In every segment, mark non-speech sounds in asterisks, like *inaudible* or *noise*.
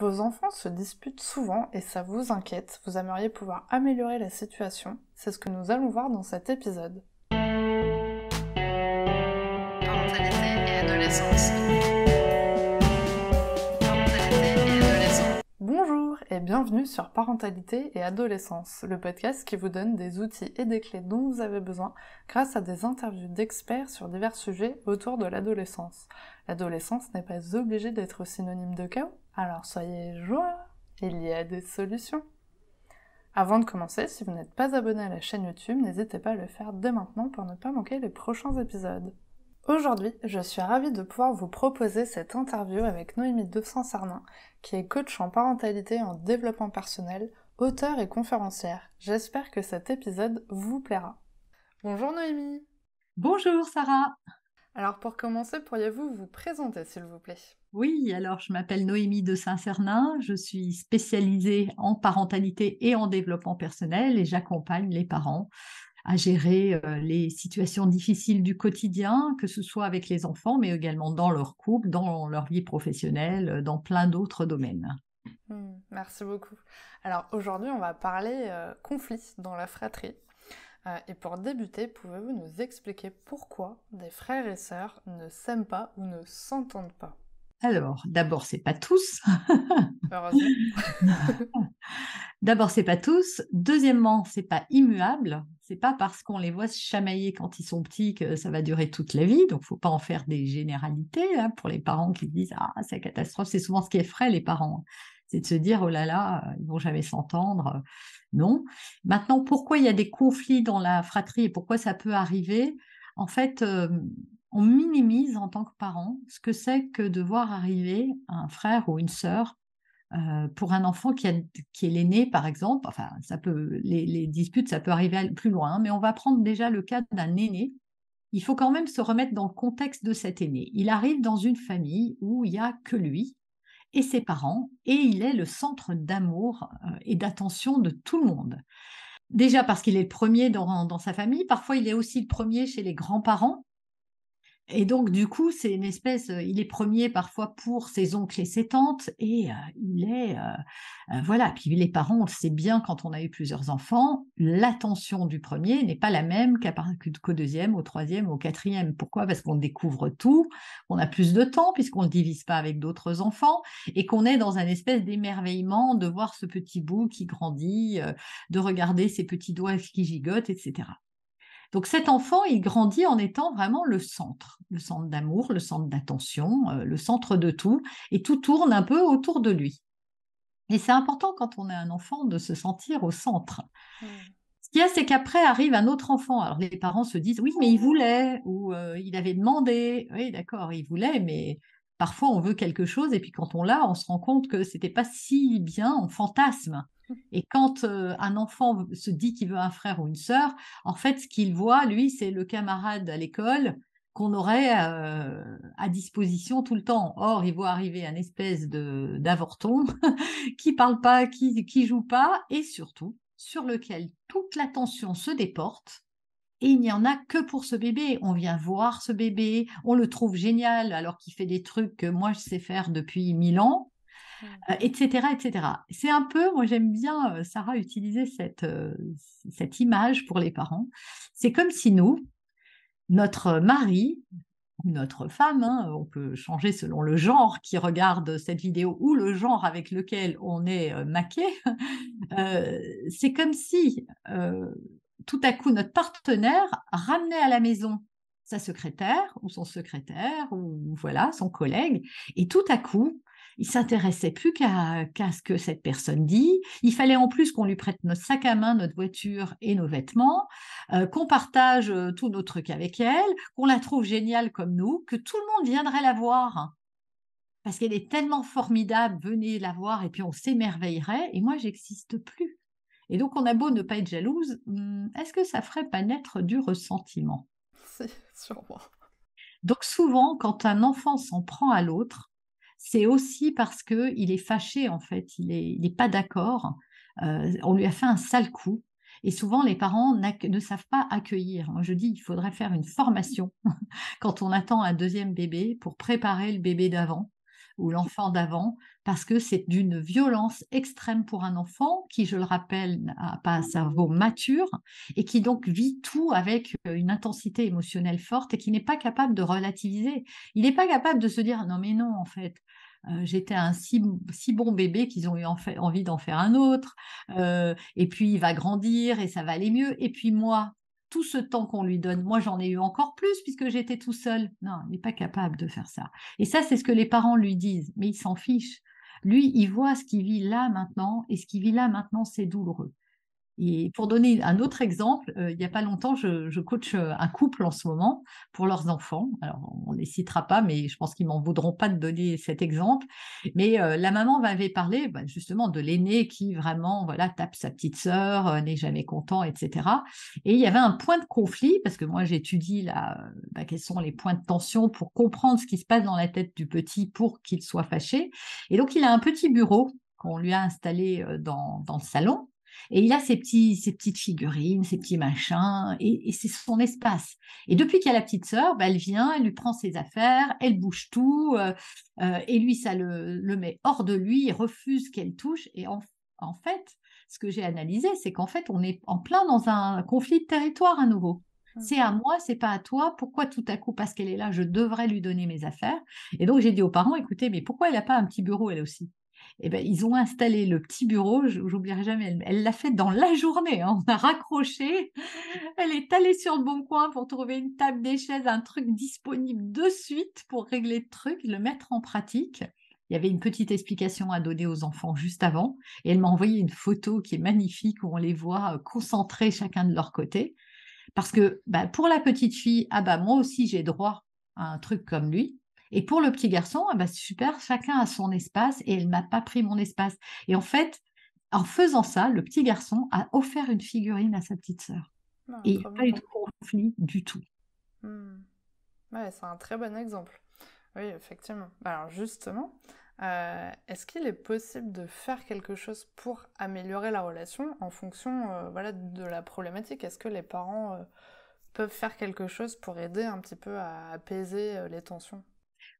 Vos enfants se disputent souvent et ça vous inquiète, vous aimeriez pouvoir améliorer la situation, c'est ce que nous allons voir dans cet épisode. Parentalité et adolescence. Bonjour et bienvenue sur Parentalité et adolescence, le podcast qui vous donne des outils et des clés dont vous avez besoin grâce à des interviews d'experts sur divers sujets autour de l'adolescence. L'adolescence n'est pas obligée d'être synonyme de chaos alors soyez joie, il y a des solutions. Avant de commencer, si vous n'êtes pas abonné à la chaîne YouTube, n'hésitez pas à le faire dès maintenant pour ne pas manquer les prochains épisodes. Aujourd'hui, je suis ravie de pouvoir vous proposer cette interview avec Noémie Devsan-Sarnin, qui est coach en parentalité et en développement personnel, auteur et conférencière. J'espère que cet épisode vous plaira. Bonjour Noémie Bonjour Sarah Alors pour commencer, pourriez-vous vous présenter s'il vous plaît oui, alors je m'appelle Noémie de saint sernin je suis spécialisée en parentalité et en développement personnel et j'accompagne les parents à gérer euh, les situations difficiles du quotidien, que ce soit avec les enfants, mais également dans leur couple, dans leur vie professionnelle, euh, dans plein d'autres domaines. Mmh, merci beaucoup. Alors aujourd'hui, on va parler euh, conflit dans la fratrie. et pour débuter, pouvez-vous nous expliquer pourquoi des frères et sœurs ne s'aiment pas ou ne s'entendent pas alors, d'abord, c'est pas tous. *laughs* d'abord, c'est pas tous. Deuxièmement, c'est pas immuable. C'est pas parce qu'on les voit se chamailler quand ils sont petits que ça va durer toute la vie. Donc, faut pas en faire des généralités hein, pour les parents qui disent ah c'est la catastrophe. C'est souvent ce qui effraie les parents. Hein. C'est de se dire oh là là, euh, ils vont jamais s'entendre. Non. Maintenant, pourquoi il y a des conflits dans la fratrie et pourquoi ça peut arriver En fait. Euh, on minimise en tant que parent ce que c'est que de voir arriver un frère ou une sœur euh, pour un enfant qui, est l'aîné, par exemple. Enfin, ça peut, les, les, disputes, ça peut arriver plus loin, hein, mais on va prendre déjà le cas d'un aîné. Il faut quand même se remettre dans le contexte de cet aîné. Il arrive dans une famille où il n'y a que lui et ses parents, et il est le centre d'amour euh, et d'attention de tout le monde. Déjà parce qu'il est le premier dans sa famille, parfois il est aussi le premier chez les grands-parents, et donc, du coup, c'est une espèce, euh, il est premier parfois pour ses oncles et ses tantes, et euh, il est, euh, voilà, puis les parents, on le sait bien quand on a eu plusieurs enfants, l'attention du premier n'est pas la même qu'au deuxième, au troisième, au quatrième. Pourquoi Parce qu'on découvre tout, on a plus de temps puisqu'on ne divise pas avec d'autres enfants, et qu'on est dans un espèce d'émerveillement de voir ce petit bout qui grandit, de regarder ses petits doigts qui gigotent, etc. Donc cet enfant, il grandit en étant vraiment le centre, le centre d'amour, le centre d'attention, euh, le centre de tout, et tout tourne un peu autour de lui. Et c'est important quand on est un enfant de se sentir au centre. Mmh. Ce qu'il y a, c'est qu'après arrive un autre enfant. Alors les parents se disent oui, mais il voulait, ou euh, il avait demandé. Oui, d'accord, il voulait, mais parfois on veut quelque chose, et puis quand on l'a, on se rend compte que c'était pas si bien, en fantasme. Et quand euh, un enfant se dit qu'il veut un frère ou une sœur, en fait, ce qu'il voit, lui, c'est le camarade à l'école qu'on aurait euh, à disposition tout le temps. Or, il voit arriver un espèce de d'avorton *laughs* qui parle pas, qui qui joue pas, et surtout sur lequel toute l'attention se déporte. Et il n'y en a que pour ce bébé. On vient voir ce bébé, on le trouve génial alors qu'il fait des trucs que moi je sais faire depuis mille ans etc., euh, etc. C'est un peu, moi j'aime bien, euh, Sarah, utiliser euh, cette, image pour les parents. C'est comme si nous, notre mari, notre femme, hein, on peut changer selon le genre qui regarde cette vidéo ou le genre avec lequel on est maqué, *laughs* c'est comme si tout à coup notre partenaire ramenait à la maison sa secrétaire ou son secrétaire ou voilà son collègue et tout à coup il s'intéressait plus qu'à ce que cette personne dit. Il fallait en plus qu'on lui prête notre sac à main, notre voiture et nos vêtements, euh, qu'on partage euh, tous nos trucs avec elle, qu'on la trouve géniale comme nous, que tout le monde viendrait la voir. Parce qu'elle est tellement formidable, venez la voir et puis on s'émerveillerait. Et moi, j'existe plus. Et donc, on a beau ne pas être jalouse, hmm, est-ce que ça ferait pas naître du ressentiment *laughs* C'est sûrement. Donc souvent, quand un enfant s'en prend à l'autre, c'est aussi parce qu'il est fâché, en fait, il n'est pas d'accord, euh, on lui a fait un sale coup. Et souvent, les parents ne savent pas accueillir. Moi, je dis, il faudrait faire une formation *laughs* quand on attend un deuxième bébé pour préparer le bébé d'avant ou l'enfant d'avant, parce que c'est d'une violence extrême pour un enfant qui, je le rappelle, n'a pas un cerveau mature et qui donc vit tout avec euh, une intensité émotionnelle forte et qui n'est pas capable de relativiser. Il n'est pas capable de se dire non mais non en fait. Euh, j'étais un si, bon bébé qu'ils ont eu envie d'en faire un autre. Euh, et puis il va grandir et ça va aller mieux. Et puis moi, tout ce temps qu'on lui donne. Moi, j'en ai eu encore plus puisque j'étais tout seul. Non, il n'est pas capable de faire ça. Et ça, c'est ce que les parents lui disent, mais il s'en fiche. Lui, il voit ce qu'il vit là maintenant, et ce qu'il vit là maintenant, c'est douloureux. Et pour donner un autre exemple, euh, il n'y a pas longtemps, je, je, coach euh, un couple en ce moment pour leurs enfants. Alors, on ne les citera pas, mais je pense qu'ils m'en voudront pas de donner cet exemple. Mais euh, la maman m'avait parlé bah, justement de l'aîné qui vraiment voilà tape sa petite sœur, n'est jamais content, etc. Et il y avait un point de conflit parce que moi j'étudie là bah, quels sont les points de tension pour comprendre ce qui se passe dans la tête du petit pour qu'il soit fâché. Et donc il a un petit bureau qu'on lui a installé dans, dans le salon. Et il a ses, petits, petites figurines, ses petits machins, et, c'est son espace. Et depuis qu'il y a la petite sœur, bah, elle vient, elle lui prend ses affaires, elle bouge tout, euh, euh, et lui, ça le, met hors de lui, il refuse qu'elle touche. Et en, en fait, ce que j'ai analysé, c'est qu'en fait, on est en plein dans un conflit de territoire à nouveau. Mmh. C'est à moi, c'est pas à toi. Pourquoi tout à coup, parce qu'elle est là, je devrais lui donner mes affaires Et donc j'ai dit aux parents, écoutez, mais pourquoi elle n'a pas un petit bureau elle aussi eh ben, ils ont installé le petit bureau, j'oublierai jamais, elle l'a fait dans la journée, hein. on a raccroché, elle est allée sur le bon coin pour trouver une table, des chaises, un truc disponible de suite pour régler le truc, le mettre en pratique. Il y avait une petite explication à donner aux enfants juste avant, et elle m'a envoyé une photo qui est magnifique où on les voit euh, concentrés chacun de leur côté. Parce que bah, pour la petite fille, ah bah, moi aussi j'ai droit à un truc comme lui, et pour le petit garçon, ah bah, super, chacun a son espace et elle m'a pas pris mon espace. Et en fait, en faisant ça, le petit garçon a offert une figurine à sa petite sœur. Ah, et il n'a pas eu de conflit du tout. Hmm. c'est un très bon exemple. Oui, effectivement. Bah, alors justement, euh, est-ce qu'il est possible de faire quelque chose pour améliorer la relation en fonction euh, voilà, de la problématique Est-ce que les parents euh, peuvent faire quelque chose pour aider un petit peu à apaiser les tensions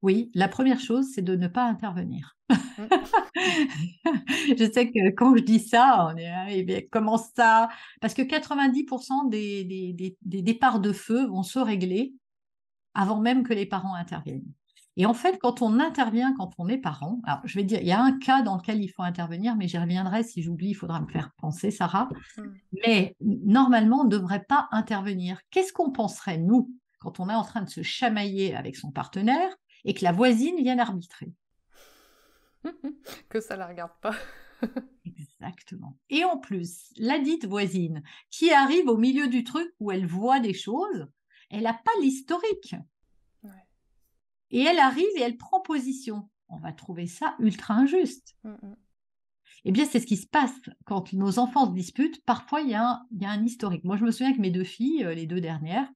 oui, la première chose, c'est de ne pas intervenir. Mmh. *laughs* je sais que quand je dis ça, on est ah comment ça Parce que 90% des, des, départs de feu vont se régler avant même que les parents interviennent. Et en fait, quand on intervient, quand on est parent, alors je vais dire, il y a un cas dans lequel il faut intervenir, mais j'y reviendrai. Si j'oublie, il faudra me faire penser, Sarah. Mmh. Mais normalement, on ne devrait pas intervenir. Qu'est-ce qu'on penserait, nous, quand on est en train de se chamailler avec son partenaire et que la voisine vienne arbitrer. *laughs* que ça la regarde pas. *laughs* Exactement. Et en plus, la dite voisine qui arrive au milieu du truc où elle voit des choses, elle n'a pas l'historique. Et elle arrive et elle prend position. On va trouver ça ultra injuste. Mm, mm. Eh bien, c'est ce qui se passe quand nos enfants se disputent. Parfois, il y, y, a un historique. Moi, je me souviens que mes deux filles, euh, les deux dernières,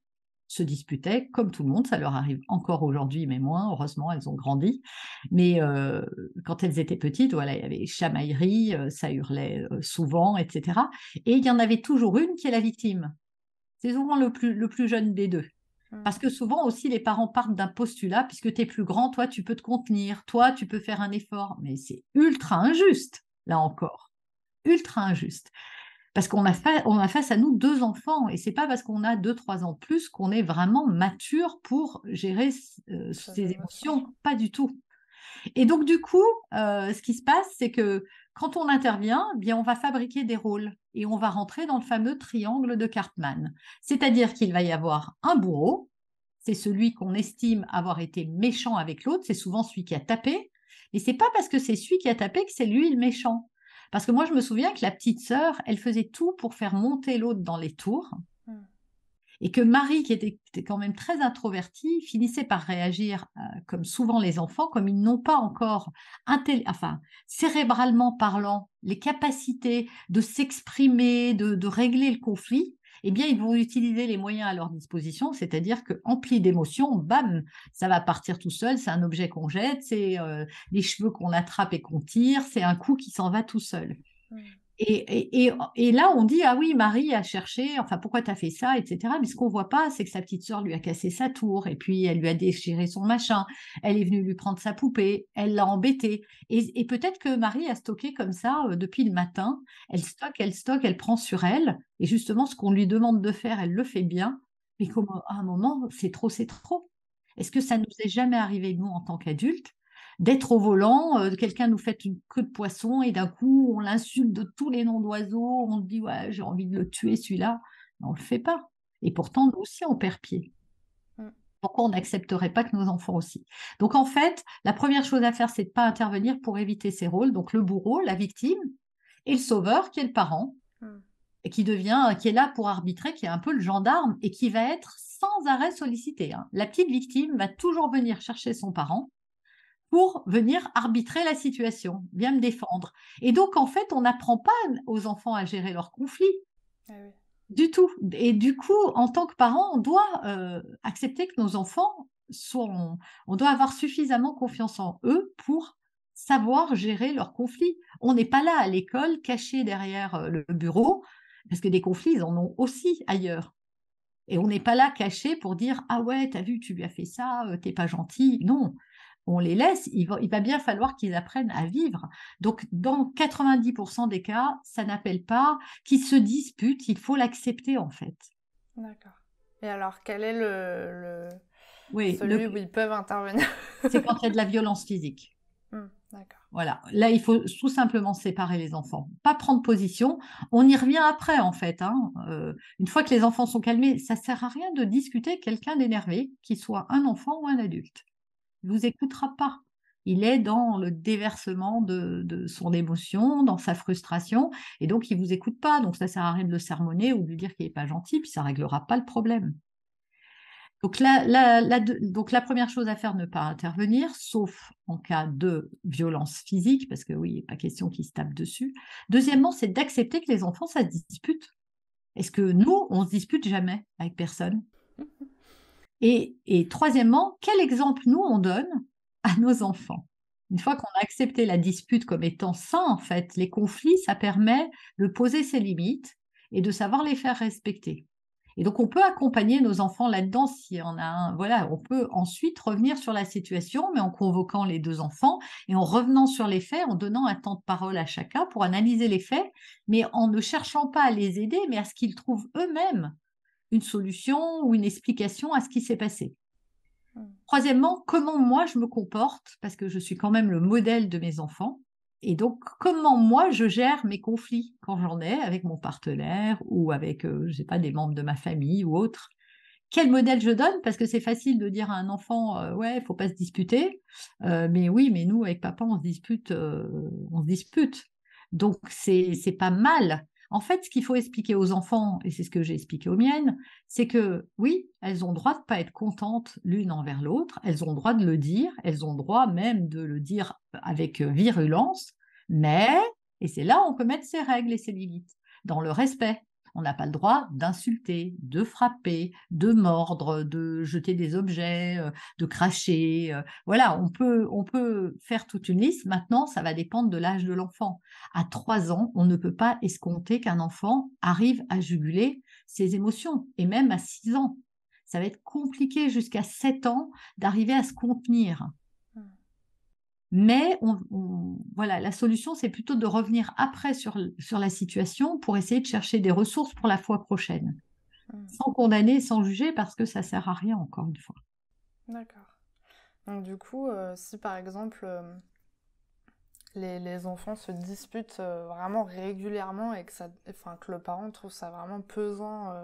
se disputaient, comme tout le monde, ça leur arrive encore aujourd'hui, mais moins, heureusement, elles ont grandi. Mais euh, quand elles étaient petites, voilà, il y avait chamaillerie, euh, ça hurlait euh, souvent, etc. Et il y en avait toujours une qui est la victime. C'est souvent le plus, le plus jeune des deux. Mmh. Parce que souvent aussi, les parents partent d'un postulat, puisque tu es plus grand, toi, tu peux te contenir, toi, tu peux faire un effort. Mais c'est ultra injuste, là encore. Ultra injuste. Parce qu'on a, on face à nous deux enfants, et c'est pas parce qu'on a deux, trois ans plus qu'on est vraiment mature pour gérer euh, ces émotions, pas du tout. Et donc du coup, euh, ce qui se passe, c'est que quand on intervient, eh bien on va fabriquer des rôles et on va rentrer dans le fameux triangle de Cartman. C'est-à-dire qu'il va y avoir un bourreau, c'est celui qu'on estime avoir été méchant avec l'autre, c'est souvent celui qui a tapé, et c'est pas parce que c'est celui qui a tapé que c'est lui le méchant. Parce que moi, je me souviens que la petite sœur, elle faisait tout pour faire monter l'autre dans les tours. Mmh. Et que Marie, qui était, quand même très introvertie, finissait par réagir, euh, comme souvent les enfants, comme ils n'ont pas encore, enfin, cérébralement parlant, les capacités de s'exprimer, de, régler le conflit, eh bien, ils vont utiliser les moyens à leur disposition, c'est-à-dire que empli d'émotions, bam, ça va partir tout seul, c'est un objet qu'on jette, c'est euh, les cheveux qu'on attrape et qu'on tire, c'est un coup qui s'en va tout seul. Mmh. Et, là, on dit, ah oui, Marie a cherché, enfin, pourquoi tu as fait ça, etc. Mais ce qu'on voit pas, c'est que sa petite sœur lui a cassé sa tour, et puis elle lui a déchiré son machin, elle est venue lui prendre sa poupée, elle l'a embêtée. Et, peut-être que Marie a stocké comme ça euh, depuis le matin, elle stocke, elle stocke, elle prend sur elle, et justement, ce qu'on lui demande de faire, elle le fait bien, mais comme à un moment, c'est trop, c'est trop. Est-ce que ça nous est jamais arrivé, nous, en tant qu'adultes, d'être au volant, euh, quelqu'un nous fait une queue de poisson et d'un coup on l'insulte de tous les noms d'oiseaux, on dit ouais, j'ai envie de le tuer celui-là, on ne le fait pas. Et pourtant, nous aussi, on perd pied. Mm. Pourquoi on n'accepterait pas que nos enfants aussi Donc en fait, la première chose à faire, c'est de ne pas intervenir pour éviter ces rôles. Donc le bourreau, la victime, et le sauveur, qui est le parent, mm. et qui devient, euh, qui est là pour arbitrer, qui est un peu le gendarme, et qui va être sans arrêt sollicité. Hein. La petite victime va toujours venir chercher son parent pour venir arbitrer la situation, bien me défendre. Et donc, en fait, on n'apprend pas aux enfants à gérer leurs conflits. Ah du tout. Et du coup, en tant que parents, on doit euh, accepter que nos enfants soient. On doit avoir suffisamment confiance en eux pour savoir gérer leurs conflits. On n'est pas là à l'école, caché derrière euh, le bureau, parce que des conflits, ils en ont aussi ailleurs. Et on n'est pas là caché pour dire Ah ouais, t'as vu, tu lui as fait ça, euh, t'es pas gentil. Non, on les laisse, il va, bien falloir qu'ils apprennent à vivre. Donc, dans 90% des cas, ça n'appelle pas qu'ils se disputent, il faut l'accepter en fait. D'accord. Et alors, quel est le, Oui, celui où ils peuvent intervenir *laughs* C'est quand il y a de la violence physique. Mmh, d'accord. Voilà, là il faut tout simplement séparer les enfants, pas prendre position. On y revient après en fait. Hein. Euh, une fois que les enfants sont calmés, ça sert à rien de discuter quelqu'un d'énervé, qu'il soit un enfant ou un adulte vous écoutera pas. Il est dans le déversement de, son émotion, dans sa frustration, et donc il vous écoute pas. Donc ça sert à rien de le sermonner ou de lui dire qu'il n'est pas gentil, puis ça réglera pas le problème. Donc la, première chose à faire, ne pas intervenir, sauf en cas de violence physique, parce que oui, il pas question qu'il se tape dessus. Deuxièmement, c'est d'accepter que les enfants, ça se dispute. Est-ce que nous, on se dispute jamais avec personne et, troisièmement, quel exemple nous on donne à nos enfants une fois qu'on a accepté la dispute comme étant sain, en fait, les conflits, ça permet de poser ses limites et de savoir les faire respecter. Et donc, on peut accompagner nos enfants là-dedans si on a un. Voilà, on peut ensuite revenir sur la situation, mais en convoquant les deux enfants et en revenant sur les faits, en donnant un temps de parole à chacun pour analyser les faits, mais en ne cherchant pas à les aider, mais à ce qu'ils trouvent eux-mêmes une solution ou une explication à ce qui s'est passé. Mmh. Troisièmement, comment moi je me comporte, parce que je suis quand même le modèle de mes enfants, et donc comment moi je gère mes conflits quand j'en ai avec mon partenaire ou avec, euh, je sais pas, des membres de ma famille ou autre. Quel modèle je donne Parce que c'est facile de dire à un enfant, euh, ouais, faut pas se disputer, euh, mais oui, mais nous avec papa on se dispute, euh, on se dispute. Donc c'est pas mal en fait, ce qu'il faut expliquer aux enfants, et c'est ce que j'ai expliqué aux miennes, c'est que oui, elles ont droit de ne pas être contentes l'une envers l'autre, elles ont droit de le dire, elles ont droit même de le dire avec euh, virulence, mais, et c'est là où on peut mettre ses règles et ses limites, dans le respect, on n'a pas le droit d'insulter, de frapper, de mordre, de jeter des objets, euh, de cracher. Euh. Voilà, on peut, on peut faire toute une liste. Maintenant, ça va dépendre de l'âge de l'enfant. À 3 ans, on ne peut pas escompter qu'un enfant arrive à juguler ses émotions, et même à 6 ans. Ça va être compliqué jusqu'à 7 ans d'arriver à se contenir. Mais on, voilà, la solution, c'est plutôt de revenir après sur, sur la situation pour essayer de chercher des ressources pour la fois prochaine. Mmh. Sans condamner, sans juger, parce que ça ne sert à rien, encore une fois. D'accord. Donc du coup, euh, si par exemple euh, les, enfants se disputent euh, vraiment régulièrement et que, ça, enfin, que le parent trouve ça vraiment pesant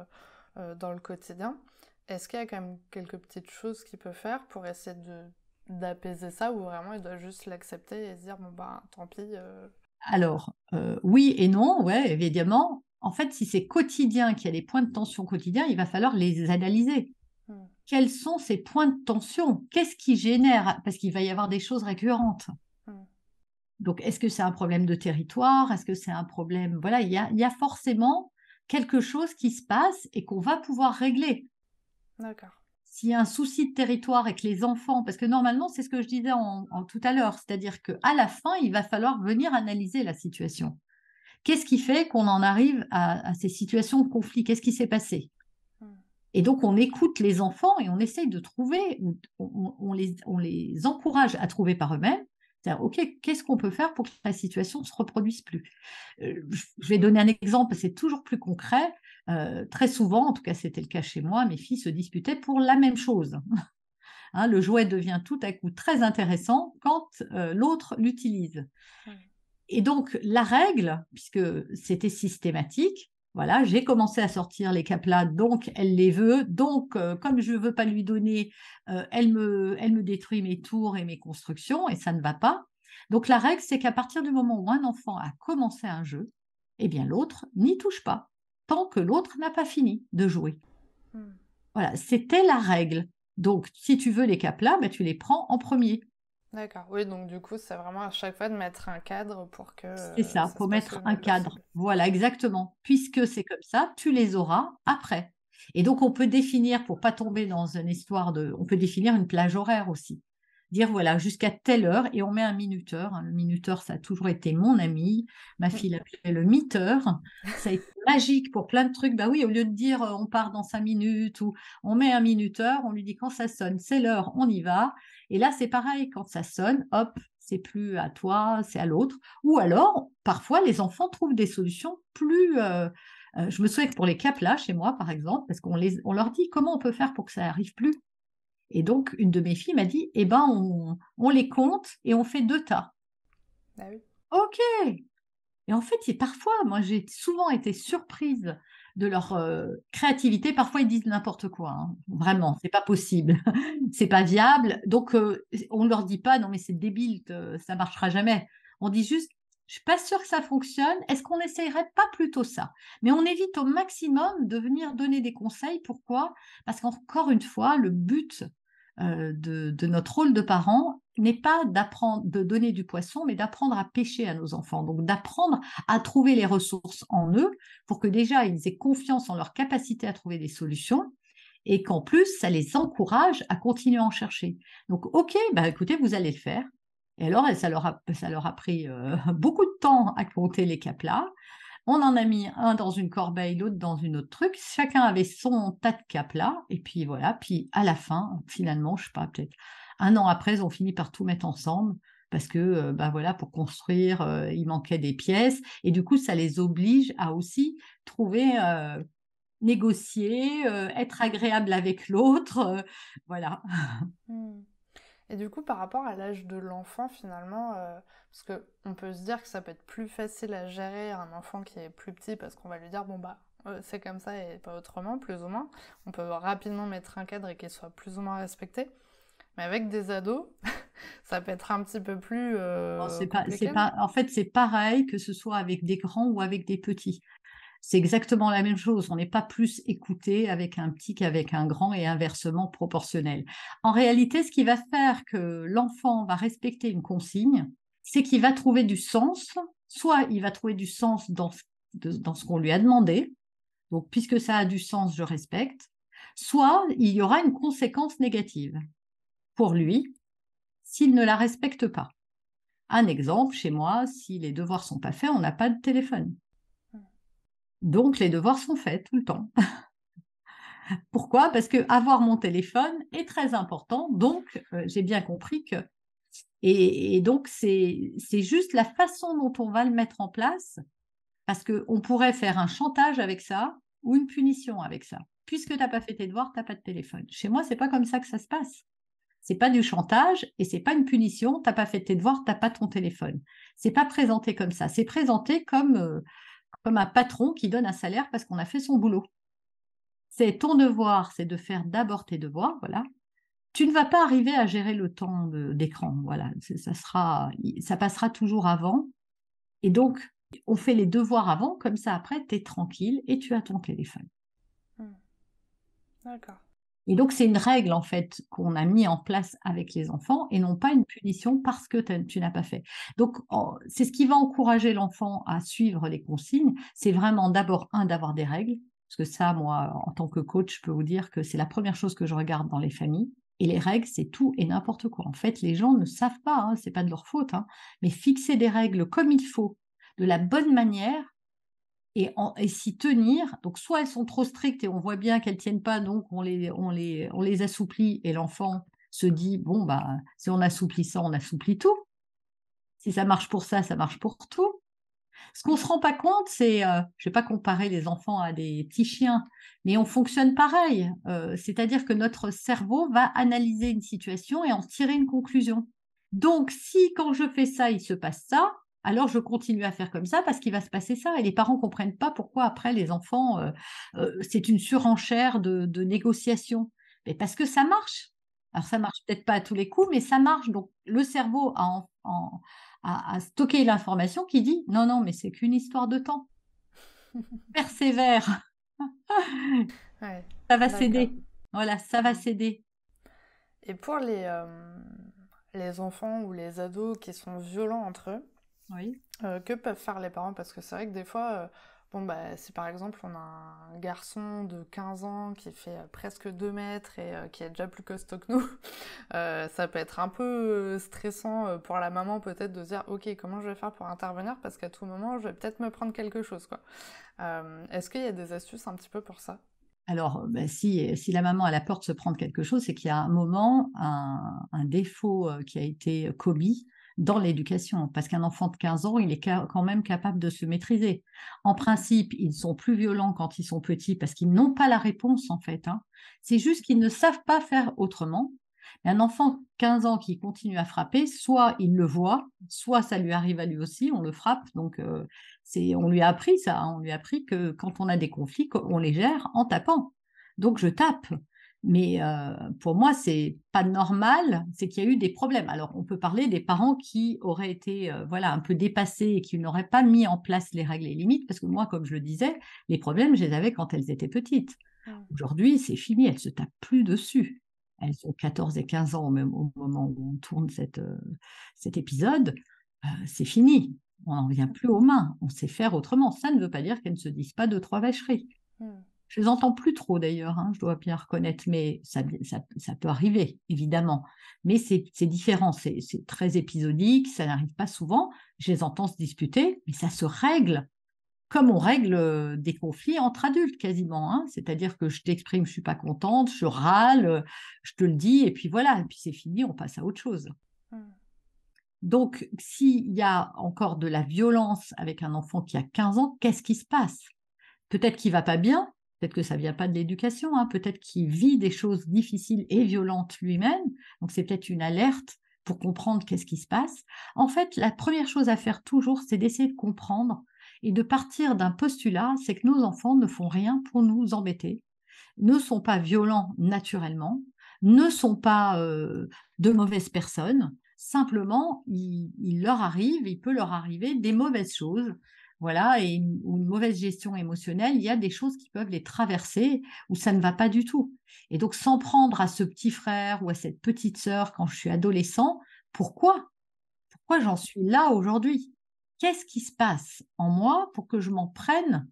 dans le quotidien, est-ce qu'il y a quand même quelques petites choses qu'il peut faire pour essayer de d'apaiser ça ou vraiment il doit juste l'accepter et se dire bon ben tant pis euh. Alors euh, oui et non, ouais, évidemment. En fait, si c'est quotidien qu'il y a des points de tension quotidien il va falloir les analyser. Hmm. Quels sont ces points de tension Qu'est-ce qui génère Parce qu'il va y avoir des choses récurrentes. Hmm. Donc, est-ce que c'est un problème de territoire Est-ce que c'est un problème Voilà, il y, y a, forcément quelque chose qui se passe et qu'on va pouvoir régler. D'accord s'il y a un souci de territoire avec les enfants, parce que normalement, c'est ce que je disais en, tout à l'heure, c'est-à-dire qu'à la fin, il va falloir venir analyser la situation. Qu'est-ce qui fait qu'on en arrive à, ces situations de conflit Qu'est-ce qui s'est passé hmm. Et donc, on écoute les enfants et on essaye de trouver, on les encourage à trouver par eux-mêmes, OK, qu'est-ce qu'on peut faire pour que la situation ne se reproduise plus euh, Je vais donner un exemple, c'est toujours plus concret. Euh, très souvent, en tout cas c'était le cas chez moi, mes filles se disputaient pour la même chose. *laughs* Hein, le jouet devient tout à coup très intéressant quand euh, l'autre l'utilise. Mmh. Et donc la règle, puisque c'était systématique, voilà, j'ai commencé à sortir les caplas, donc elle les veut. Donc, euh, comme je ne veux pas lui donner, euh, elle, me, détruit mes tours et mes constructions, et ça ne va pas. Donc, la règle, c'est qu'à partir du moment où un enfant a commencé un jeu, eh bien, l'autre n'y touche pas, tant que l'autre n'a pas fini de jouer. Hmm. Voilà, c'était la règle. Donc, si tu veux les caplas, ben, tu les prends en premier. D'accord, oui, donc du coup, c'est vraiment à chaque fois de mettre un cadre pour que. Euh, c'est ça, il pour mettre un cadre. Voilà, exactement. Puisque c'est comme ça, tu les auras après. Et donc, on peut définir, pour pas tomber dans une histoire de. On peut définir une plage horaire aussi dire voilà, jusqu'à telle heure, et on met un minuteur. Hein. Le minuteur, ça a toujours été mon ami. Ma fille l'appelait le miteur. Ça a été magique pour plein de trucs. Bah oui, au lieu de dire euh, on part dans cinq minutes ou on met un minuteur, on lui dit quand ça sonne, c'est l'heure, on y va. Et là, c'est pareil, quand ça sonne, hop, c'est plus à toi, c'est à l'autre. Ou alors, parfois, les enfants trouvent des solutions plus. Euh, euh, je me souviens que pour les CAP, là, chez moi, par exemple, parce qu'on on leur dit comment on peut faire pour que ça n'arrive plus. Et donc, une de mes filles m'a dit, eh ben, on, les compte et on fait deux tas. Bah ok. Et en fait, parfois, moi, j'ai souvent été surprise de leur euh, créativité. Parfois, ils disent n'importe quoi. Vraiment, hein. Vraiment, c'est pas possible, *laughs* c'est pas viable. Donc, on euh, on leur dit pas, non, mais c'est débile, ça marchera jamais. On dit juste, je suis pas sûre que ça fonctionne. Est-ce qu'on n'essayerait pas plutôt ça Mais on évite au maximum de venir donner des conseils. Pourquoi Parce qu'encore une fois, le but euh, de, notre rôle de parents n'est pas d'apprendre de donner du poisson, mais d'apprendre à pêcher à nos enfants. Donc d'apprendre à trouver les ressources en eux pour que déjà ils aient confiance en leur capacité à trouver des solutions et qu'en plus ça les encourage à continuer à en chercher. Donc ok, bah écoutez, vous allez le faire. Et alors ça leur a, ça leur a pris euh, *laughs* beaucoup de temps à compter les capes-là, on en a mis un dans une corbeille, l'autre dans une autre truc. Chacun avait son tas de capes là. Et puis voilà. Puis à la fin, finalement, je sais pas, peut-être un an après, ils ont fini par tout mettre ensemble parce que euh, ben voilà pour construire euh, il manquait des pièces et du coup ça les oblige à aussi trouver euh, négocier être agréable avec l'autre voilà hmm. Et du coup, par rapport à l'âge de l'enfant, finalement, euh, parce que on peut se dire que ça peut être plus facile à gérer un enfant qui est plus petit parce qu'on va lui dire bon bah euh, c'est comme ça et pas autrement, plus ou moins. On peut rapidement mettre un cadre et qu'il soit plus ou moins respecté. Mais avec des ados, *laughs* ça peut être un petit peu plus. Euh, pas, en fait, c'est pareil que ce soit avec des grands ou avec des petits c'est exactement la même chose. On n'est pas plus écouté avec un petit qu'avec un grand et inversement proportionnel. En réalité, ce qui va faire que l'enfant va respecter une consigne, c'est qu'il va trouver du sens. Soit il va trouver du sens dans ce, dans ce qu'on lui a demandé. Donc, puisque ça a du sens, je respecte. Soit il y aura une conséquence négative pour lui s'il ne la respecte pas. Un exemple, chez moi, si les devoirs sont pas faits, on n'a pas de téléphone. Donc les devoirs sont faits tout le temps. *laughs* Pourquoi Parce que avoir mon téléphone est très important. Donc euh, j'ai bien compris que et, donc c'est juste la façon dont on va le mettre en place parce qu'on pourrait faire un chantage avec ça ou une punition avec ça. Puisque tu n'as pas fait tes devoirs, tu n'as pas de téléphone. Chez moi, ce n'est pas comme ça que ça se passe. Ce n'est pas du chantage et ce n'est pas une punition. Tu n'as pas fait tes devoirs, tu n'as pas ton téléphone. Ce n'est pas présenté comme ça. C'est présenté comme euh, comme un patron qui donne un salaire parce qu'on a fait son boulot. C'est ton devoir, c'est de faire d'abord tes devoirs, voilà. Tu ne vas pas arriver à gérer le temps d'écran, voilà. Ça sera, ça passera toujours avant. Et donc, on fait les devoirs avant, comme ça après, tu es tranquille et tu as ton téléphone. Hmm. D'accord. Et donc, c'est une règle, en fait, qu'on a mis en place avec les enfants et non pas une punition parce que tu n'as pas fait. Donc, c'est ce qui va encourager l'enfant à suivre les consignes. C'est vraiment d'abord, un, d'avoir des règles. Parce que ça, moi, en tant que coach, je peux vous dire que c'est la première chose que je regarde dans les familles. Et les règles, c'est tout et n'importe quoi. En fait, les gens ne savent pas, hein, c'est pas de leur faute, hein. mais fixer des règles comme il faut, de la bonne manière, et, s'y tenir. Donc, soit elles sont trop strictes et on voit bien qu'elles tiennent pas, donc on les, on les, on les assouplit et l'enfant se dit bon bah si on assouplit ça, on assouplit tout. Si ça marche pour ça, ça marche pour tout. Ce qu'on se rend pas compte, c'est, je euh, je vais pas comparer les enfants à des petits chiens, mais on fonctionne pareil. Euh, c'est-à-dire que notre cerveau va analyser une situation et en tirer une conclusion. Donc, si quand je fais ça, il se passe ça, alors je continue à faire comme ça parce qu'il va se passer ça. Et les parents ne comprennent pas pourquoi après les enfants, euh, ah. euh, c'est une surenchère de, de négociation. Mais parce que ça marche. Alors ça marche peut-être pas à tous les coups, mais ça marche. Donc le cerveau a, stocké l'information qui dit non, non, mais c'est qu'une histoire de temps. *laughs* Persévère. *laughs* ça va céder. Voilà, ça va mmh. céder. Et pour les, euh, les enfants ou les ados qui sont violents entre eux, euh, que peuvent faire les parents Parce que c'est vrai que des fois, euh, bah, si par exemple on a un garçon de 15 ans qui fait euh, presque 2 mètres et qui est déjà plus costaud que nous, *laughs* ça peut être un peu stressant pour la maman peut-être de se dire ok, comment je vais faire pour intervenir Parce qu'à tout moment, je vais peut-être me prendre quelque chose. Est-ce qu'il y a des astuces un petit peu pour ça alors, bah, si, la maman à la porte se prendre quelque chose, c'est qu'il y a un moment, un défaut qui a été commis dans l'éducation, parce qu'un enfant de 15 ans, il est quand même capable de se maîtriser. En principe, ils sont plus violents quand ils sont petits parce qu'ils n'ont pas la réponse, en fait. Hein. C'est juste qu'ils ne savent pas faire autrement. un enfant de 15 ans qui continue à frapper, soit il le voit, soit ça lui arrive à lui aussi, on le frappe. Donc, euh, c'est, on lui a appris ça, hein. on lui a appris que quand on a des conflits, on les gère en tapant. Donc, je tape. Mais euh, pour moi, c'est pas normal, c'est qu'il y a eu des problèmes. Alors, on peut parler des parents qui auraient été euh, voilà un peu dépassés et qui n'auraient pas mis en place les règles et les limites, parce que moi, comme je le disais, les problèmes, je les avais quand elles étaient petites. Mmh. Aujourd'hui, c'est fini, elles se tapent plus dessus. Elles ont 14 et 15 ans au, moment où on tourne euh, cet épisode. c'est fini, on n'en vient plus aux mains, on sait faire autrement. Ça ne veut pas dire qu'elles ne se disent pas deux, trois vacheries. Mmh. Je les entends plus trop d'ailleurs, hein, je dois bien reconnaître, mais ça, ça, peut arriver, évidemment. Mais c'est différent, c'est très épisodique, ça n'arrive pas souvent. Je les entends se disputer, mais ça se règle comme on règle euh, des conflits entre adultes quasiment. Hein. C'est-à-dire que je t'exprime, je suis pas contente, je râle, euh, je te le dis, et puis voilà, et puis c'est fini, on passe à autre chose. Mmh. Donc, s'il y a encore de la violence avec un enfant qui a 15 ans, qu'est-ce qui se passe Peut-être qu'il va pas bien, Peut-être que ça vient pas de l'éducation, hein, peut-être qu'il vit des choses difficiles et violentes lui-même. Donc c'est peut-être une alerte pour comprendre qu'est-ce qui se passe. En fait, la première chose à faire toujours, c'est d'essayer de comprendre et de partir d'un postulat, c'est que nos enfants ne font rien pour nous embêter, ne sont pas violents naturellement, ne sont pas euh, de mauvaises personnes. Simplement, il leur arrive, il peut leur arriver des mauvaises choses voilà, ou une mauvaise gestion émotionnelle, il y a des choses qui peuvent les traverser où ça ne va pas du tout. Et donc s'en prendre à ce petit frère ou à cette petite sœur quand je suis adolescent, pourquoi Pourquoi j'en suis là aujourd'hui Qu'est-ce qui se passe en moi pour que je m'en prenne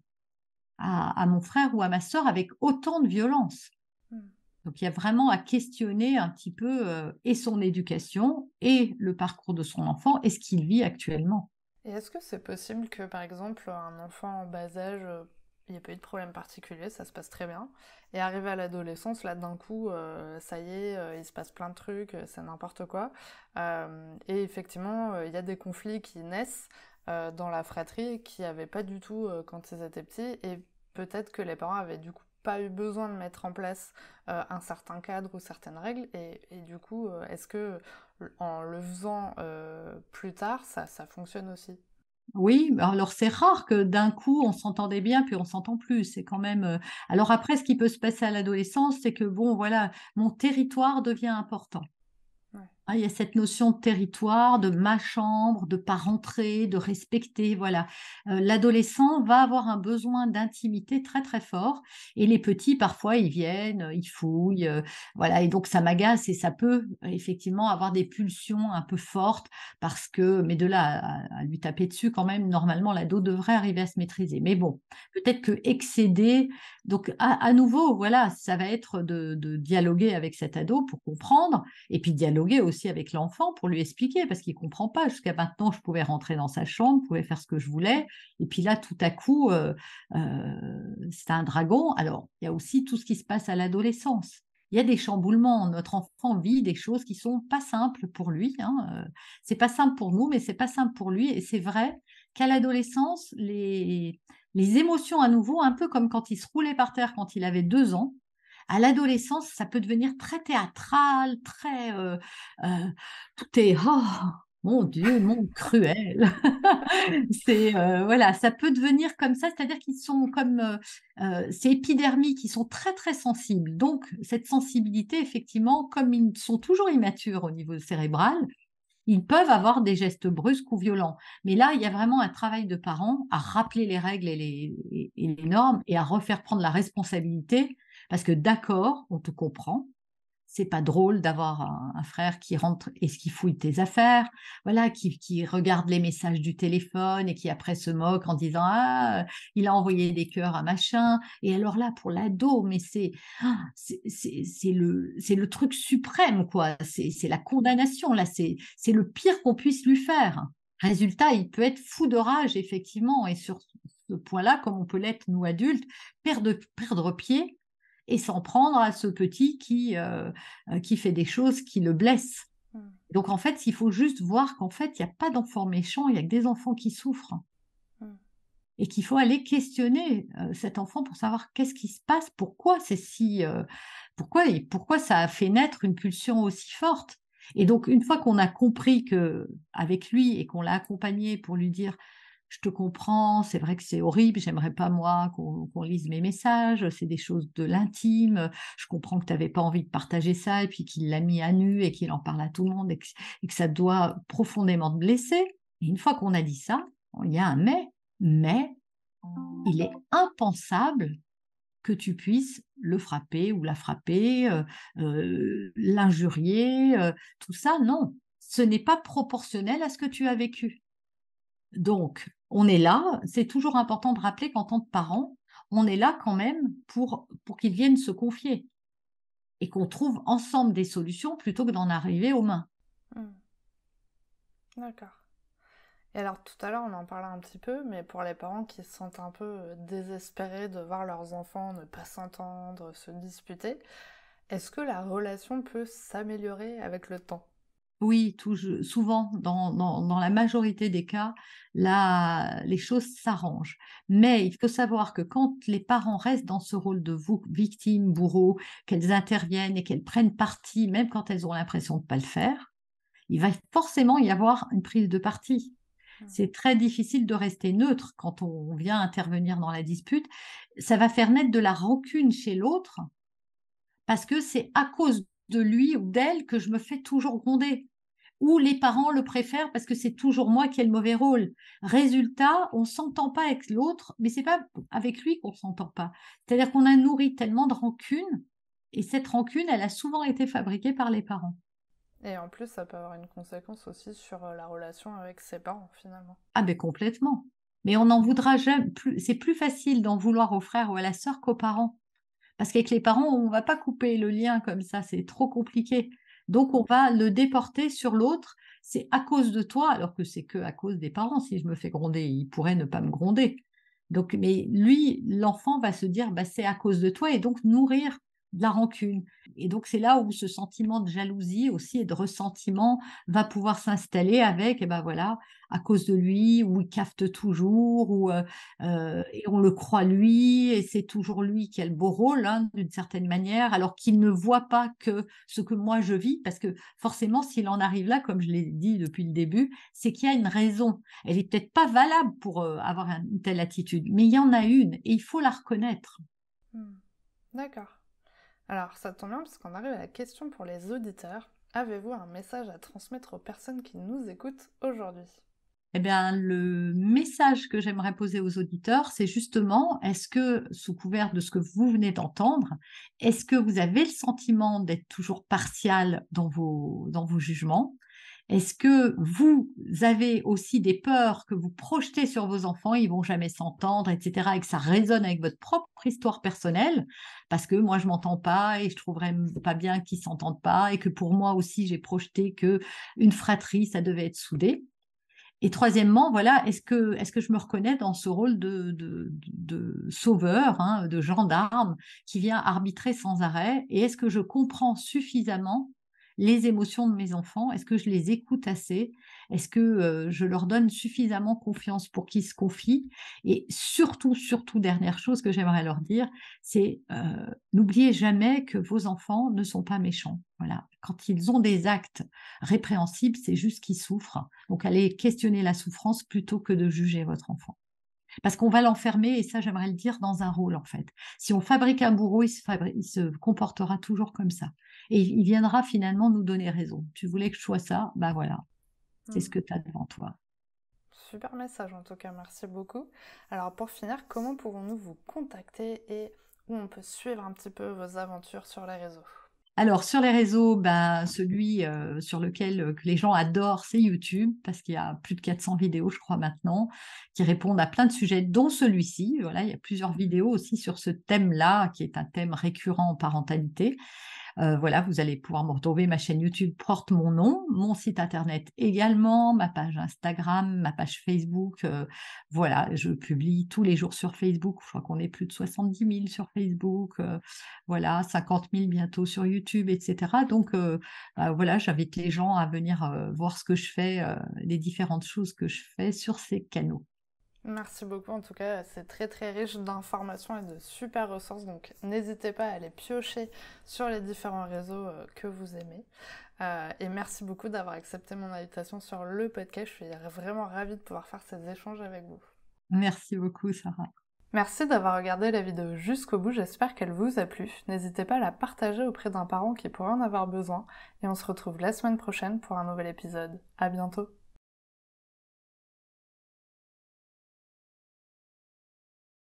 à, mon frère ou à ma sœur avec autant de violence mmh. donc il y a vraiment à questionner un petit peu euh, et son éducation et le parcours de son enfant et ce qu'il vit actuellement. Et est-ce que c'est possible que, par exemple, un enfant en bas âge, euh, il n'y ait pas eu de problème particulier, ça se passe très bien, et arrivé à l'adolescence, là, d'un coup, euh, ça y est, euh, il se passe plein de trucs, c'est n'importe quoi. et effectivement, il y a des conflits qui naissent dans la fratrie qui n'y avait pas du tout quand ils étaient petits, et peut-être que les parents avaient du coup pas eu besoin de mettre en place un certain cadre ou certaines règles et, du coup est-ce que en le faisant euh, plus tard, ça, ça fonctionne aussi. Oui, alors c'est rare que d'un coup on s'entendait bien puis on s'entend plus. C'est quand même. Euh, alors après, ce qui peut se passer à l'adolescence, c'est que bon, voilà, mon territoire devient important. Ah, il y a cette notion de territoire, de ma chambre, de pas rentrer, de respecter. Voilà, euh, l'adolescent va avoir un besoin d'intimité très très fort, et les petits parfois ils viennent, ils fouillent, euh, voilà, et donc ça m'agace et ça peut effectivement avoir des pulsions un peu fortes parce que, mais de là à, lui taper dessus quand même, normalement l'ado devrait arriver à se maîtriser. Mais bon, peut-être que excéder, donc à, nouveau, voilà, ça va être de, de dialoguer avec cet ado pour comprendre, et puis dialoguer aussi avec l'enfant pour lui expliquer, parce qu'il ne comprend pas. Jusqu'à maintenant, je pouvais rentrer dans sa chambre, je pouvais faire ce que je voulais. Et puis là, tout à coup, euh, euh, c'est un dragon. Alors, il y a aussi tout ce qui se passe à l'adolescence. Il y a des chamboulements. Notre enfant vit des choses qui sont pas simples pour lui. Hein, euh. C'est pas simple pour nous, mais c'est pas simple pour lui. Et c'est vrai qu'à l'adolescence, les, les émotions à nouveau, un peu comme quand il se roulait par terre quand il avait deux ans, à l'adolescence, ça peut devenir très théâtral, très... Euh, euh, tout est... Oh, mon Dieu, mon cruel. *laughs* Euh, voilà, ça peut devenir comme ça, c'est-à-dire qu'ils sont comme euh, ces épidermies qui sont très très sensibles. Donc cette sensibilité, effectivement, comme ils sont toujours immatures au niveau cérébral, ils peuvent avoir des gestes brusques ou violents. Mais là, il y a vraiment un travail de parents à rappeler les règles et les normes et à refaire prendre la responsabilité parce que d'accord, on te comprend. C'est pas drôle d'avoir un, frère qui rentre et qui fouille tes affaires, voilà, qui, regarde les messages du téléphone et qui après se moque en disant ah il a envoyé des cœurs à machin. Et alors là pour l'ado, mais c'est ah, c'est le c'est le truc suprême quoi. C'est la condamnation là. C'est le pire qu'on puisse lui faire. Résultat, il peut être fou de rage effectivement et sur ce point-là, comme on peut l'être nous adultes, perdre, perdre pied et s'en prendre à ce petit qui, euh, euh, qui fait des choses qui le blessent. Mmh. Donc en fait, il faut juste voir qu'en fait, il n'y a pas d'enfants méchants, il n'y a que des enfants qui souffrent. Mmh. Et qu'il faut aller questionner euh, cet enfant pour savoir qu'est-ce qui se passe, pourquoi c'est si, pourquoi et pourquoi ça a fait naître une pulsion aussi forte. Et donc une fois qu'on a compris que avec lui et qu'on l'a accompagné pour lui dire je te comprends, c'est vrai que c'est horrible, j'aimerais pas moi qu'on lise mes messages, c'est des choses de l'intime, je comprends que tu n'avais pas envie de partager ça et puis qu'il l'a mis à nu et qu'il en parle à tout le monde et que, ça doit profondément te blesser. Et une fois qu'on a dit ça, il y a un mais, mais il est impensable que tu puisses le frapper ou la frapper, euh, euh, l'injurier, euh, tout ça, non. Ce n'est pas proportionnel à ce que tu as vécu. Donc, on est là. C'est toujours important de rappeler qu'en tant que parent, on est là quand même pour, pour qu'ils viennent se confier et qu'on trouve ensemble des solutions plutôt que d'en arriver aux mains. Hmm. D'accord. Et alors tout à l'heure, on en parlait un petit peu, mais pour les parents qui se sentent un peu euh, désespérés de voir leurs enfants ne pas s'entendre, se disputer, est-ce que la relation peut s'améliorer avec le temps oui, souvent, dans, la majorité des cas, les choses s'arrangent. Mais il faut savoir que quand les parents restent dans ce rôle de victime, bourreau, qu'elles interviennent et qu'elles prennent parti, même quand elles ont l'impression de ne pas le faire, il va forcément y avoir une prise de parti. Mmh. C'est très difficile de rester neutre quand on vient intervenir dans la dispute. Ça va faire naître de la rancune chez l'autre parce que c'est à cause de lui ou d'elle que je me fais toujours gronder ou les parents le préfèrent parce que c'est toujours moi qui ai le mauvais rôle. Résultat, on s'entend pas avec l'autre, mais c'est pas avec lui qu'on s'entend pas. C'est-à-dire qu'on a nourri tellement de rancune, et cette rancune, elle a souvent été fabriquée par les parents. Et en plus, ça peut avoir une conséquence aussi sur euh, la relation avec ses parents, finalement. Ah ben complètement. Mais on n'en voudra jamais plus. C'est plus facile d'en vouloir au frère ou à la sœur qu'aux parents. Parce qu'avec les parents, on ne va pas couper le lien comme ça, c'est trop compliqué. Donc on va le déporter sur l'autre. C'est à cause de toi, alors que c'est que à cause des parents. Si je me fais gronder, il pourrait ne pas me gronder. Donc, mais lui, l'enfant va se dire, bah, c'est à cause de toi, et donc nourrir de la rancune. Et donc c'est là où ce sentiment de jalousie aussi et de ressentiment va pouvoir s'installer avec, et eh ben voilà, à cause de lui, ou il cafte toujours, ou euh, euh, et on le croit lui, et c'est toujours lui qui a le beau rôle hein, d'une certaine manière, alors qu'il ne voit pas que ce que moi je vis, parce que forcément s'il en arrive là, comme je l'ai dit depuis le début, c'est qu'il y a une raison. Elle est peut-être pas valable pour euh, avoir une telle attitude, mais il y en a une, et il faut la reconnaître. Mmh. D'accord. Alors ça tombe bien parce qu'on arrive à la question pour les auditeurs. Avez-vous un message à transmettre aux personnes qui nous écoutent aujourd'hui eh bien, le message que j'aimerais poser aux auditeurs, c'est justement, est-ce que, sous couvert de ce que vous venez d'entendre, est-ce que vous avez le sentiment d'être toujours partial dans vos, dans vos jugements est-ce que vous avez aussi des peurs que vous projetez sur vos enfants, ils vont jamais s'entendre, etc., et que ça résonne avec votre propre histoire personnelle Parce que moi, je m'entends pas et je trouverais pas bien qu'ils s'entendent pas et que pour moi aussi, j'ai projeté que une fratrie, ça devait être soudée. Et troisièmement, voilà, est-ce que, est que je me reconnais dans ce rôle de, sauveur, hein, de gendarme qui vient arbitrer sans arrêt Et est-ce que je comprends suffisamment les émotions de mes enfants Est-ce que je les écoute assez Est-ce que euh, je leur donne suffisamment confiance pour qu'ils se confient Et surtout, surtout, dernière chose que j'aimerais leur dire, c'est euh, n'oubliez jamais que vos enfants ne sont pas méchants. Voilà. Quand ils ont des actes répréhensibles, c'est juste qu'ils souffrent. Donc allez questionner la souffrance plutôt que de juger votre enfant parce qu'on va l'enfermer, et ça j'aimerais le dire, dans un rôle en fait. Si on fabrique un bourreau, il se comportera toujours comme ça et il viendra finalement nous donner raison. Tu voulais que je sois ça, ben voilà, c'est ce mm. que tu as devant toi. Super message en tout cas, merci beaucoup. Alors pour finir, comment pouvons-nous vous contacter et où on peut suivre un petit peu vos aventures sur les réseaux alors sur les réseaux, ben, celui euh, sur lequel euh, les gens adorent, c'est YouTube, parce qu'il y a plus de 400 vidéos, je crois maintenant, qui répondent à plein de sujets, dont celui-ci. Voilà, il y a plusieurs vidéos aussi sur ce thème-là, qui est un thème récurrent en parentalité. Euh, voilà, vous allez pouvoir me retrouver. Ma chaîne YouTube porte mon nom, mon site internet également, ma page Instagram, ma page Facebook. Euh, voilà, je publie tous les jours sur Facebook. Je crois qu'on est plus de 70 000 sur Facebook. Euh, voilà, 50 000 bientôt sur YouTube, etc. Donc bah, voilà, j'invite les gens à venir voir ce que je fais, les différentes choses que je fais sur ces canaux. Merci beaucoup. En tout cas, c'est très très riche d'informations et de super ressources. Donc, n'hésitez pas à les piocher sur les différents réseaux euh, que vous aimez. Euh, et merci beaucoup d'avoir accepté mon invitation sur le podcast. Je suis vraiment ravie de pouvoir faire ces échanges avec vous. Merci beaucoup, Sarah. Merci d'avoir regardé la vidéo jusqu'au bout, j'espère qu'elle vous a plu. N'hésitez pas à la partager auprès d'un parent qui pourrait en avoir besoin et on se retrouve la semaine prochaine pour un nouvel épisode. À bientôt.